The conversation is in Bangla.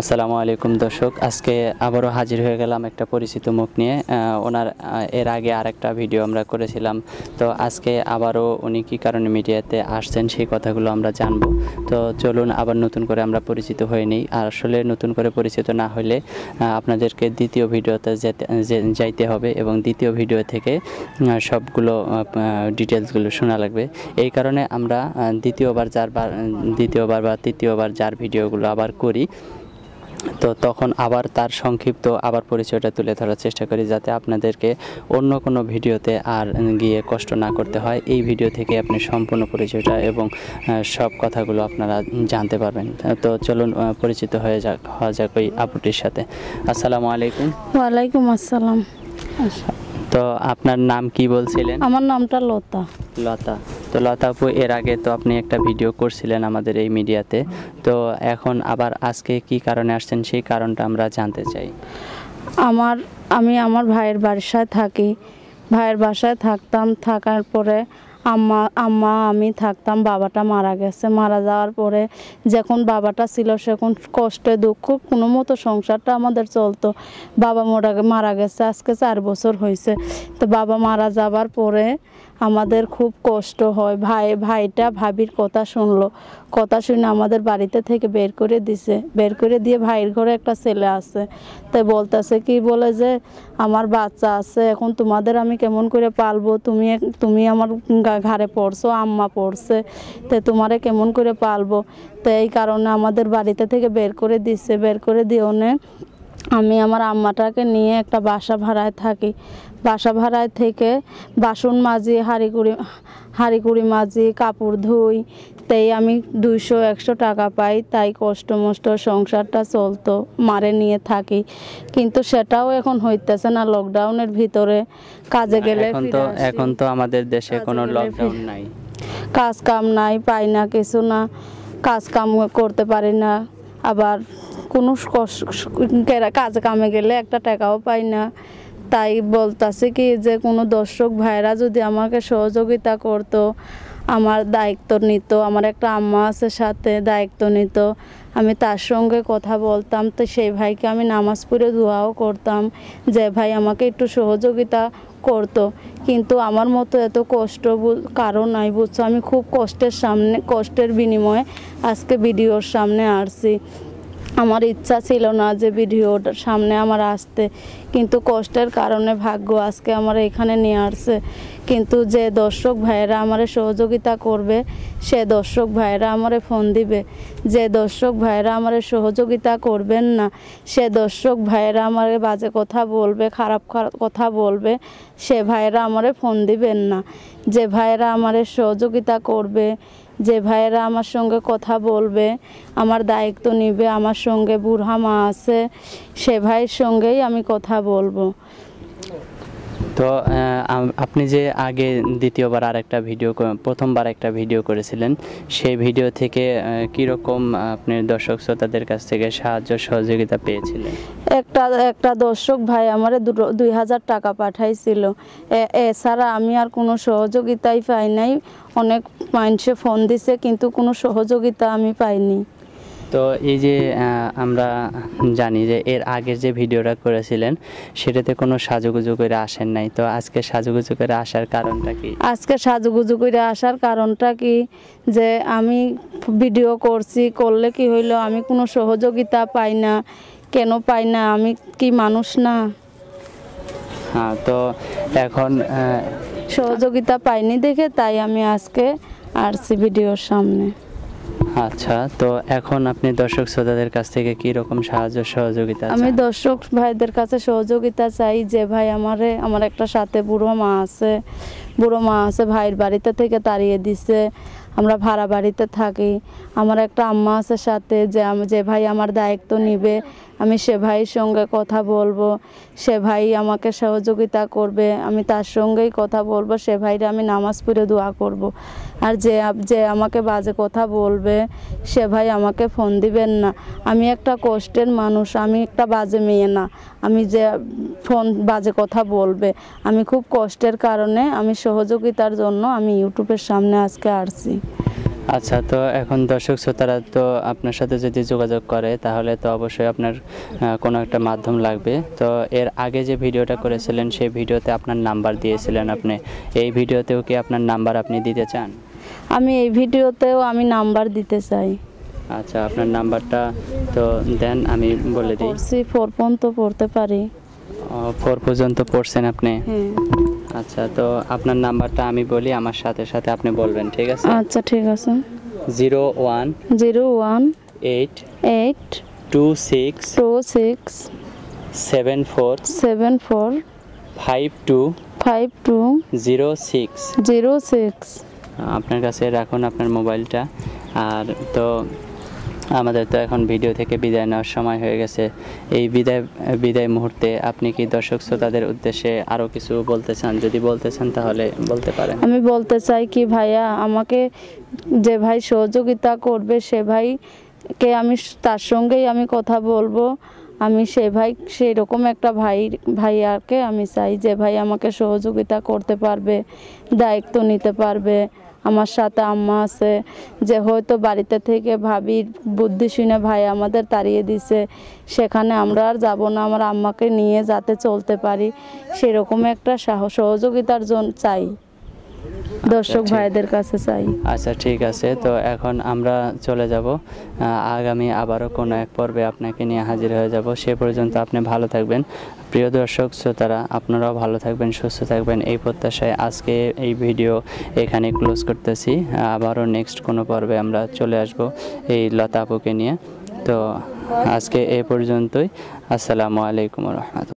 আসসালামু আলাইকুম দর্শক আজকে আবারও হাজির হয়ে গেলাম একটা পরিচিত মুখ নিয়ে ওনার এর আগে আর একটা ভিডিও আমরা করেছিলাম তো আজকে আবারও উনি কী কারণে মিডিয়াতে আসছেন সেই কথাগুলো আমরা জানবো তো চলুন আবার নতুন করে আমরা পরিচিত হয়ে নিই আর আসলে নতুন করে পরিচিত না হলে আপনাদেরকে দ্বিতীয় ভিডিওতে যেতে যাইতে হবে এবং দ্বিতীয় ভিডিও থেকে সবগুলো ডিটেলসগুলো শোনা লাগবে এই কারণে আমরা দ্বিতীয়বার যার দ্বিতীয়বার বা তৃতীয়বার যার ভিডিওগুলো আবার করি তো তখন আবার তার সংক্ষিপ্ত আবার পরিচয়টা তুলে ধরার চেষ্টা করি যাতে আপনাদেরকে অন্য কোনো ভিডিওতে আর গিয়ে কষ্ট না করতে হয় এই ভিডিও থেকে আপনি সম্পূর্ণ পরিচয়টা এবং সব কথাগুলো আপনারা জানতে পারবেন তো চলুন পরিচিত হয়ে যাক হওয়া যাক ওই আপুটির সাথে আসসালামু আলাইকুম ওয়ালাইকুম আসসালাম তো আপনার নাম কি বলছিলেন আমার নামটা লতা লতা তো লতা আপু এর আগে তো আপনি একটা ভিডিও করছিলেন আমাদের এই মিডিয়াতে তো এখন আবার আজকে কি কারণে আসছেন সেই কারণটা আমরা জানতে চাই আমার আমি আমার ভাইয়ের বাসায় থাকি ভাইয়ের বাসায় থাকতাম থাকার পরে আম্মা আম্মা আমি থাকতাম বাবাটা মারা গেছে মারা যাওয়ার পরে যখন বাবাটা ছিল সেখন কষ্টে দুঃখ কোনো মতো সংসারটা আমাদের চলতো বাবা মোটা মারা গেছে আজকে চার বছর হয়েছে তো বাবা মারা যাবার পরে আমাদের খুব কষ্ট হয় ভাই ভাইটা ভাবির কথা শুনলো কথা শুনে আমাদের বাড়িতে থেকে বের করে দিছে বের করে দিয়ে ভাইয়ের ঘরে একটা ছেলে আছে তাই বলতেছে কি বলে যে আমার বাচ্চা আছে এখন তোমাদের আমি কেমন করে পালবো তুমি তুমি আমার ঘাড়ে পড়ছো আম্মা পড়ছে তো তোমারে কেমন করে পালবো তো এই কারণে আমাদের বাড়িতে থেকে বের করে দিছে বের করে দিয়ে আমি আমার আম্মাটাকে নিয়ে একটা বাসা ভাড়ায় থাকি বাসা ভাড়ায় থেকে বাসন মাজি হাঁড়িকুড়ি হাঁড়িকুড়ি মাজি কাপড় ধুই তাই আমি দুইশো একশো টাকা পাই তাই কষ্ট মষ্ট সংসারটা চলতো মারে নিয়ে থাকি কিন্তু সেটাও এখন হইতেছে না লকডাউনের ভিতরে কাজে গেলে এখন তো এখন তো আমাদের দেশে কোনো লকডাউন নাই কাজ কাম নাই পাই না কিছু না কাজ কাম করতে পারি না আবার কোনো কাজে কামে গেলে একটা টাকাও পাই না তাই বলতাছে কি যে কোনো দর্শক ভাইরা যদি আমাকে সহযোগিতা করতো আমার দায়িত্ব নিত আমার একটা আম্মা আছে সাথে দায়িত্ব নিত আমি তার সঙ্গে কথা বলতাম তো সেই ভাইকে আমি নামাজ পড়ে দোয়াও করতাম যে ভাই আমাকে একটু সহযোগিতা করত। কিন্তু আমার মতো এত কষ্ট কারণ নাই বুঝছো আমি খুব কষ্টের সামনে কষ্টের বিনিময়ে আজকে ভিডিওর সামনে আসছি আমার ইচ্ছা ছিল না যে ভিডিওটার সামনে আমার আসতে কিন্তু কষ্টের কারণে ভাগ্য আজকে আমার এখানে নিয়ে আসছে কিন্তু যে দর্শক ভাইয়েরা আমারে সহযোগিতা করবে সে দর্শক ভাইয়েরা আমারে ফোন দিবে যে দর্শক ভাইয়েরা আমারে সহযোগিতা করবেন না সে দর্শক ভাইয়েরা আমার বাজে কথা বলবে খারাপ কথা বলবে সে ভাইয়েরা আমার ফোন দিবেন না যে ভাইয়েরা আমারে সহযোগিতা করবে যে ভাইয়েরা আমার সঙ্গে কথা বলবে আমার দায়িত্ব নিবে আমার সঙ্গে বুড়হামা আছে সে ভাইয়ের সঙ্গেই আমি কথা বলবো তো আপনি যে আগে দ্বিতীয়বার আর একটা ভিডিও প্রথমবার একটা ভিডিও করেছিলেন সেই ভিডিও থেকে কীরকম আপনি দর্শক শ্রোতাদের কাছ থেকে সাহায্য সহযোগিতা পেয়েছিলেন একটা একটা দর্শক ভাই আমার দুই হাজার টাকা পাঠাইছিল এছাড়া আমি আর কোনো সহযোগিতাই পাই নাই অনেক মানুষে ফোন দিছে কিন্তু কোনো সহযোগিতা আমি পাইনি তো এই যে আমরা জানি যে এর আগের যে ভিডিওটা করেছিলেন সেটাতে কোনো সাজুগুজু করে আসেন নাই তো আজকে সাজুগুজু করে আসার কারণটা কি আজকে সাজুগুজু করে আসার কারণটা কি যে আমি ভিডিও করছি করলে কি হইলো আমি কোনো সহযোগিতা পাই না কেন পাই না আমি কি মানুষ না হ্যাঁ তো এখন সহযোগিতা পাইনি দেখে তাই আমি আজকে আসছি ভিডিওর সামনে আচ্ছা তো এখন আপনি দর্শক শ্রোতাদের কাছ থেকে কি রকম সাহায্য সহযোগিতা আমি দর্শক ভাইদের কাছে সহযোগিতা চাই যে ভাই আমারে আমার একটা সাথে বুড়ো মা আছে বুড়ো মা আছে ভাইয়ের বাড়িতে থেকে তাড়িয়ে দিছে আমরা ভাড়া বাড়িতে থাকি আমার একটা আম্মা আছে সাথে যে যে ভাই আমার দায়িত্ব নিবে আমি সে ভাইয়ের সঙ্গে কথা বলবো সে ভাই আমাকে সহযোগিতা করবে আমি তার সঙ্গেই কথা বলবো সে ভাইরা আমি নামাজ পড়ে দোয়া করব। আর যে যে আমাকে বাজে কথা বলবে সে ভাই আমাকে ফোন দিবেন না আমি একটা কষ্টের মানুষ আমি একটা বাজে মেয়ে না আমি যে ফোন বাজে কথা বলবে আমি খুব কষ্টের কারণে আমি সহযোগিতার জন্য আমি ইউটিউবের সামনে আজকে আসছি আচ্ছা তো এখন দর্শক শ্রোতারা তো আপনার সাথে যদি যোগাযোগ করে তাহলে তো অবশ্যই আপনার কোনো একটা মাধ্যম লাগবে তো এর আগে যে ভিডিওটা করেছিলেন সেই ভিডিওতে আপনার নাম্বার দিয়েছিলেন আপনি এই ভিডিওতেও কি আপনার নাম্বার আপনি দিতে চান আমি এই ভিডিওতেও আমি নাম্বার দিতে চাই আচ্ছা আপনার নাম্বারটা তো দেন আমি বলে দিই ফোর পর্যন্ত পড়তে পারি ফোর পর্যন্ত পড়ছেন আপনি হ্যাঁ। আচ্ছা তো আপনার নাম্বারটা আমি বলি আমার সাথে সাথে আপনি বলবেন ঠিক আছে আচ্ছা ঠিক আছে zero one zero one eight eight two six two six seven four seven four five two five two zero six zero six আপনার কাছে রাখুন আপনার মোবাইলটা আর তো আমাদের তো এখন ভিডিও থেকে বিদায় নেওয়ার সময় হয়ে গেছে এই বিদায় বিদায় মুহূর্তে আপনি কি দর্শক শ্রোতাদের উদ্দেশ্যে আরও কিছু বলতে চান যদি বলতে চান তাহলে বলতে পারেন আমি বলতে চাই কি ভাইয়া আমাকে যে ভাই সহযোগিতা করবে সে ভাইকে আমি তার সঙ্গেই আমি কথা বলবো আমি সে ভাই সেরকম একটা ভাই ভাইয়াকে আমি চাই যে ভাই আমাকে সহযোগিতা করতে পারবে দায়িত্ব নিতে পারবে আমার সাথে আম্মা আছে যে হয়তো বাড়িতে থেকে ভাবির বুদ্ধি শুনে ভাই আমাদের তাড়িয়ে দিছে সেখানে আমরা আর যাবো না আমার আম্মাকে নিয়ে যাতে চলতে পারি সেরকম একটা সহযোগিতার জন্য চাই দর্শক আচ্ছা, ভাইদের কাছে চাই আচ্ছা ঠিক আছে তো এখন আমরা চলে যাব আগামী আবারও কোনো এক পর্বে আপনাকে নিয়ে হাজির হয়ে যাব সে পর্যন্ত আপনি ভালো থাকবেন প্রিয় দর্শক শ্রোতারা আপনারাও ভালো থাকবেন সুস্থ থাকবেন এই প্রত্যাশায় আজকে এই ভিডিও এখানে ক্লোজ করতেছি আবারও নেক্সট কোনো পর্বে আমরা চলে আসব এই লতা আপুকে নিয়ে তো আজকে এ পর্যন্তই আসসালামু আলাইকুম রহমতুল